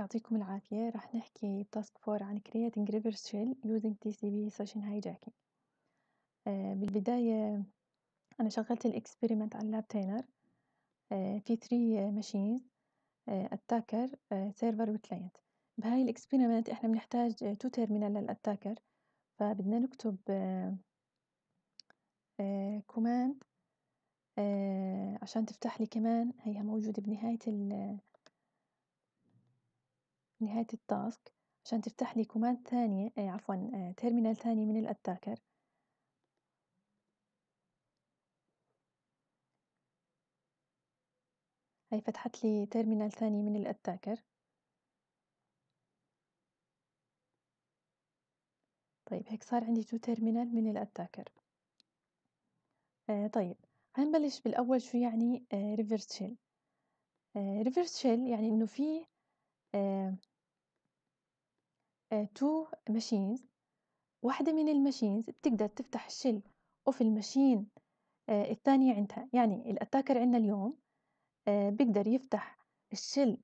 يعطيكم العافية راح نحكي بتاسك فور عن creating reverse shell using TCP session hijacking آه، بالبداية أنا شغلت الاكسبيرمنت على اللاب آه، تينر في 3 ماشينز اتاكر سيرفر وكلاينت بهاي الاكسبيرمنت احنا بنحتاج 2 تيرمينال للاتاكر فبدنا نكتب كوماند آه، عشان تفتح لي كمان هيها موجودة بنهاية نهاية التاسك عشان تفتح لي كوماند ثانية آه، عفوا آه، تيرمينال ثاني من الأتاكر هاي فتحت لي تيرمينال ثاني من الأتاكر طيب هيك صار عندي تو تيرمينال من الأتاكر آه طيب هنبلش بالأول شو يعني ريفرس شيل ريفرس شيل يعني إنه في آه، تو آه، ماشينز واحدة من الماشينز بتقدر تفتح الشل وفي الماشين آه، الثانية عندها يعني الاتاكر عندنا اليوم آه، بيقدر يفتح الشل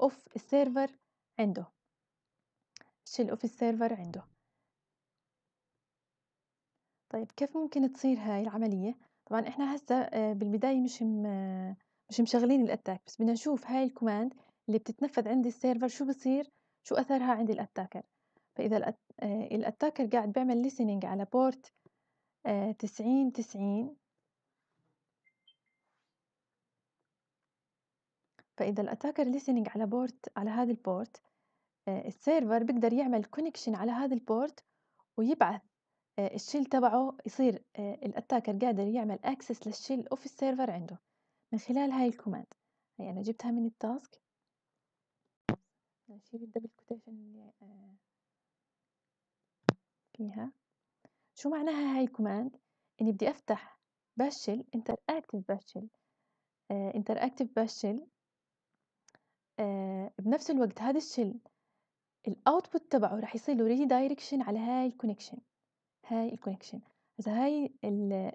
اوف السيرفر عنده الشل اوف السيرفر عنده طيب كيف ممكن تصير هاي العملية طبعا احنا هسه بالبداية مش مش مشغلين الاتاك بس بدنا نشوف هاي الكوماند اللي بتتنفذ عند السيرفر شو بصير شو أثرها عند الأتاكر فإذا آه، الأتاكر قاعد بيعمل listening على بورت آه، تسعين تسعين فإذا الأتاكر listening على بورت على هذا البورت آه، السيرفر بيقدر يعمل كونكشن على هذا البورت ويبعث الشيل تبعه يصير الأتاكر قادر يعمل أكسس للشيل أوف السيرفر عنده من خلال هاي الكوماند هي أنا جبتها من التاسك عشان اشيل الدبل آه، كوتيشن اللي فيها شو معناها هاي الكوماند اني بدي افتح باشل انتر اكتف باشل انتر اكتف باشل بنفس الوقت هذا الشل الاوتبوت تبعه راح يصير له ريدايركشن على هاي الكونكشن هاي الكونكشن اذا هاي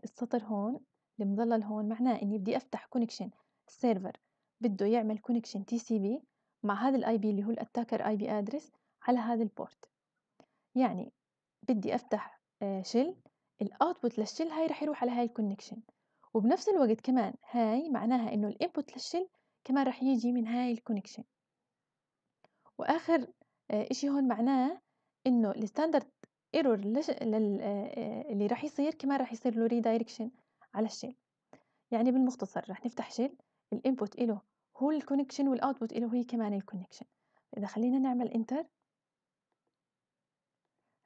السطر هون المظلل هون معناه اني بدي افتح كونكشن السيرفر بده يعمل كونكشن تي سي بي مع هذا الاي بي اللي هو الاتاكر اي بي ادرس على هذا البورت يعني بدي افتح آه، شل الاوتبوت للشل هاي رح يروح على هاي الكونكشن وبنفس الوقت كمان هاي معناها انه الانبوت للشل كمان رح يجي من هاي الكونكشن واخر آه، اشي هون معناه انه الستاندرد ايرور آه، اللي رح يصير كمان رح يصير له ريدايركشن على الشيل يعني بالمختصر رح نفتح شيل الانبوت له هو الكونكشن والاوتبوت له هي كمان الكونكشن اذا خلينا نعمل انتر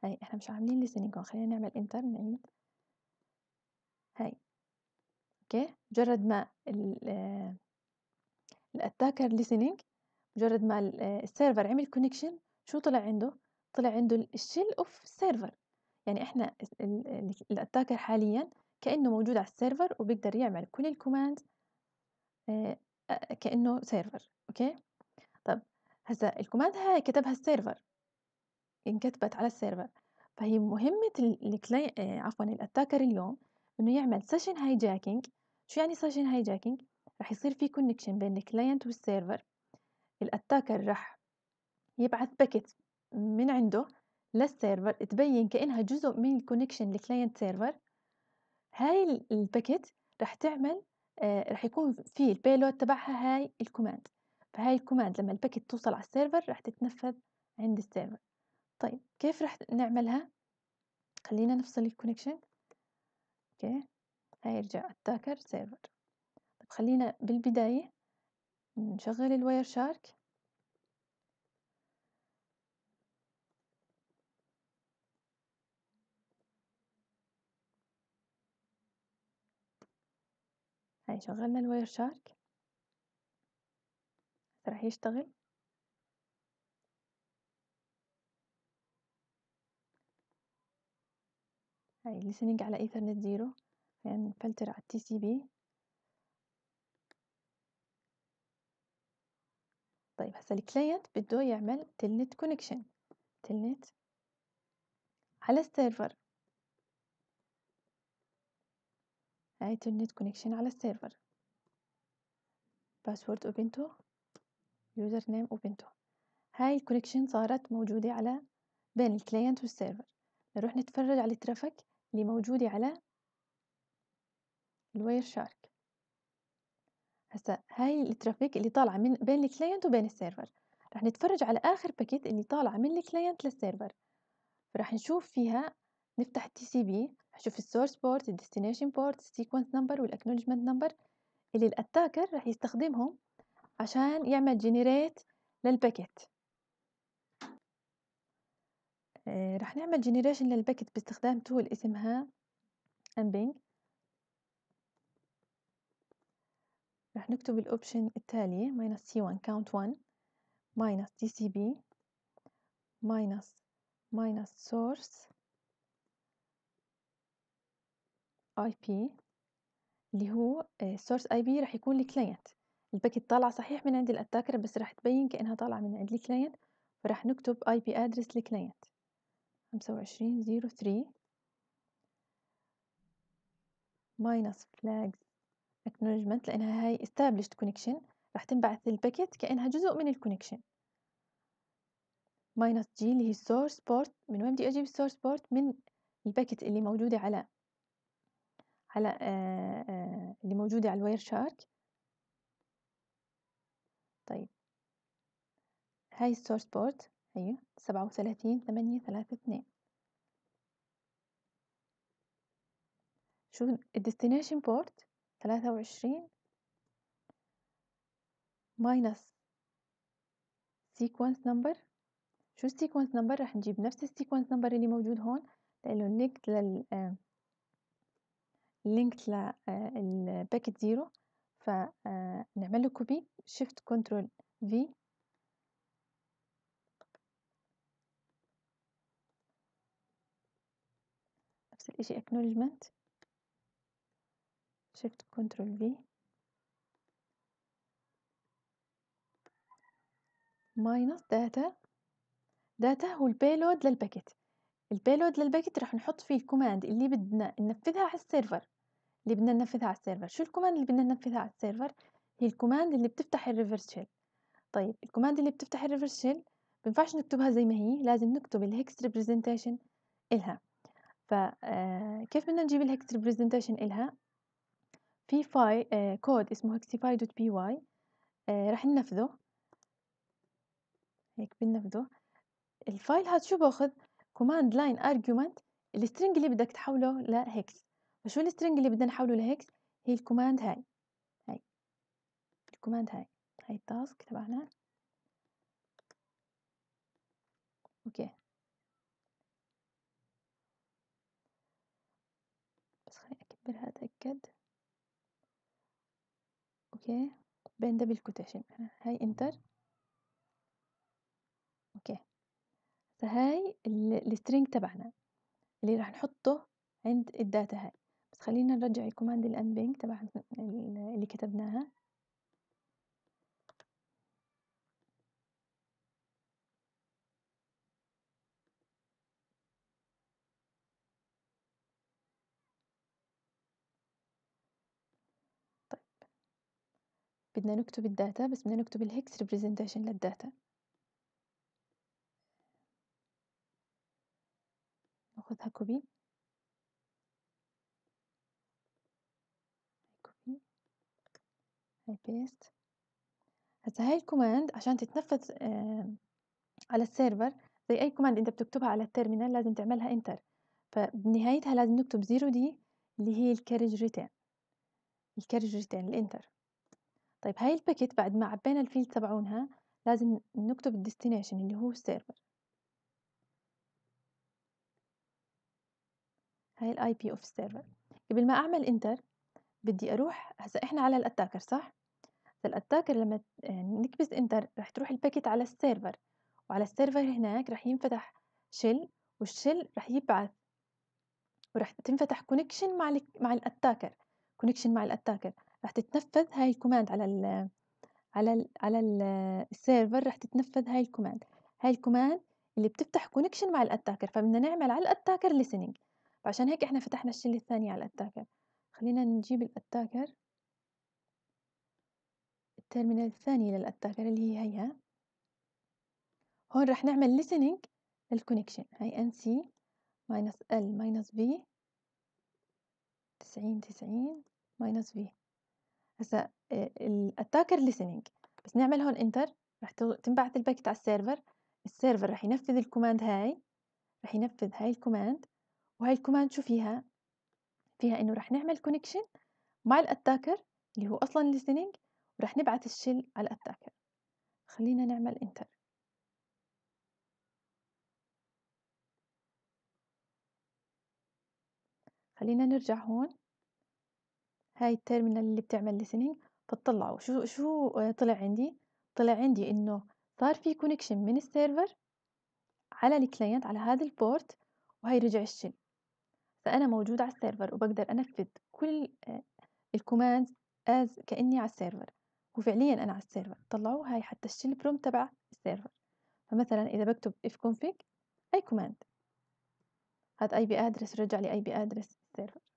هاي احنا مش عاملين ليسنينج خلينا نعمل انتر نعيد هاي اوكي مجرد ما الاتاكر آه، ليسنينج مجرد ما السيرفر آه، عمل كونكشن شو طلع عنده طلع عنده الشيل اوف السيرفر يعني احنا الاتاكر حاليا كانه موجود على السيرفر وبيقدر يعمل كل الكوماند كأنه سيرفر أوكي طب هسا الكوماند هاي كتبها السيرفر يعني انكتبت على السيرفر فهي مهمة الكلي... عفوا الاتاكر اليوم انه يعمل سيشن هاي جاكينج شو يعني سيشن هاي جاكينج رح يصير في كونكشن بين الكلاينت والسيرفر الاتاكر رح يبعث باكيت من عنده للسيرفر تبين كأنها جزء من كونكشن الكلاينت سيرفر هاي الباكيت رح تعمل آه، راح يكون في البيلود تبعها هاي الكوماند فهاي الكوماند لما الباكت توصل على السيرفر راح تتنفذ عند السيرفر طيب كيف راح نعملها خلينا نفصل الكونكشن اوكي هاي يرجع اتاكر سيرفر طب خلينا بالبداية نشغل الواير شارك شغلنا الواير شارك راح يشتغل هاي listening على ايثرنت زيرو يعني فلتر على التي سي بي طيب هسا الكلاينت بده يعمل تلنت كونكشن تلنت على السيرفر internet connection على السيرفر باسورد اوبنتو يوزر نيم اوبنتو هاي الكونكشن صارت موجودة على بين الكلاينت والسيرفر نروح نتفرج على الترافيك اللي موجودة على الواير شارك هسا هاي الترافيك اللي طالعة من بين الكلاينت وبين السيرفر رح نتفرج على آخر باكيت اللي طالعة من الكلاينت للسيرفر رح نشوف فيها نفتح تي سي بي هشوف السورس بورت الديستنيشن بورت السيكونس نمبر والاكنولجمنت نمبر اللي الاتاكر راح يستخدمهم عشان يعمل جنريت للباكيت آه، راح نعمل جنريشن للباكيت باستخدام تول اسمها امبينج راح نكتب الاوبشن التالي minus c1 count 1 سي بي ماينس ماينس سورس بي اللي هو السورس IP راح يكون الكلاينت الباكت طالعة صحيح من عند الاتاكر بس راح تبين كأنها طالعة من عند الكلاينت فراح نكتب IP address الكلاينت 2503 وعشرين flag acknowledgement لأنها هاي established connection راح تنبعث للباكت كأنها جزء من الكونكشن ماينس G اللي هي source port من وين بدي أجيب السورس بورت من الباكت اللي موجودة على هلا آه، آه، اللي موجودة على الواير شارك طيب هاي السورس بورت هي سبعة وثلاثين ثمانية ثلاثة اثنين شو الديستنيشن بورت ثلاثة وعشرين ماينس سيكونس نمبر شو السيكونس نمبر راح نجيب نفس السيكونس نمبر اللي موجود هون لأنه النكت لل آه، linked للباكت آه، زيرو فنعمل آه، له كوبي شيفت كنترول في نفس الاشي اكنولجمنت شيفت كنترول في ماينس داتا داتا هو البيلود للباكت البيلود للباكت رح نحط فيه الكوماند اللي بدنا ننفذها على السيرفر اللي بدنا ننفذها على السيرفر شو الكوماند اللي بدنا ننفذها على السيرفر هي الكوماند اللي بتفتح الريفرس شيل طيب الكوماند اللي بتفتح الريفرس شيل بنفعش نكتبها زي ما هي لازم نكتب الهكس ريبريزنتيشن إلها فكيف آه، بدنا نجيب الهكس ريبريزنتيشن إلها في فاي آه، كود اسمه هكسيفاي دوت بي واي رح ننفذه هيك بننفذه الفايل هاد شو باخذ command line argument الstring اللي بدك تحوله لهكس فشو الstring اللي بدنا نحوله لهكس هي الكوماند هاي هاي الكوماند هاي هاي التاسك تبعنا اوكي بس خليني اكبرها اتاكد اوكي بين دبل كوتيشن هاي انتر اوكي فهاي السترينج تبعنا اللي راح نحطه عند الداتا هاي بس خلينا نرجع الكوماند الانبنج تبع اللي كتبناها طيب. بدنا نكتب الداتا بس بدنا نكتب الهكس ريبريزنتيشن للداتا هاخدها كوبي كوبي هاي بيست هسا هاي الكوماند عشان تتنفذ على السيرفر زي اي كوماند انت بتكتبها على التيرمينال لازم تعملها انتر فبنهايتها لازم نكتب 0 دي اللي هي الكارج ريتين الكارج ريتين الانتر طيب هاي الباكيت بعد ما عبينا الفيلد تبعونها لازم نكتب الديستنيشن اللي هو السيرفر هاي الاي بي اوف السيرفر قبل ما اعمل انتر بدي اروح هسا احنا على الاتاكر صح الاتاكر لما يعني نكبس انتر رح تروح الباكيت على السيرفر وعلى السيرفر هناك رح ينفتح شل والشل رح يبعث ورح تنفتح كونكشن مع مع الاتاكر كونكشن مع الاتاكر رح تتنفذ هاي الكوماند على ال على ال على الـ السيرفر رح تتنفذ هاي الكوماند هاي الكوماند اللي بتفتح كونكشن مع الاتاكر فبدنا نعمل على الاتاكر listening فعشان هيك احنا فتحنا الشلة الثانية على الأتاكر خلينا نجيب الأتاكر التيرمينال الثاني للأتاكر اللي هي هيها هون رح نعمل listening للكونكشن هاي NC minus L minus V تسعين تسعين v هسا آه، الاتاكر listening بس نعمل هون انتر رح تنبعث الباكت على السيرفر السيرفر رح ينفذ الكوماند هاي رح ينفذ هاي الكوماند وهاي الكوماند شو فيها فيها انه رح نعمل كونكشن مع الاتاكر اللي هو اصلا ليسننج ورح نبعث الشل على الاتاكر خلينا نعمل انتر خلينا نرجع هون هاي التيرمينال اللي بتعمل ليسننج فتطلعوا شو شو آه، طلع عندي طلع عندي انه صار في كونكشن من السيرفر على الكلاينت على هذا البورت وهي رجع الشل فأنا موجود على السيرفر وبقدر أنفذ كل آه، الكوماندز أز كأني على السيرفر وفعليا أنا على السيرفر طلعوه هاي حتى الشيل بروم تبع السيرفر فمثلا إذا بكتب ifconfig أي كوماند هذا أي بي أدرس رجع لي أي بي أدرس السيرفر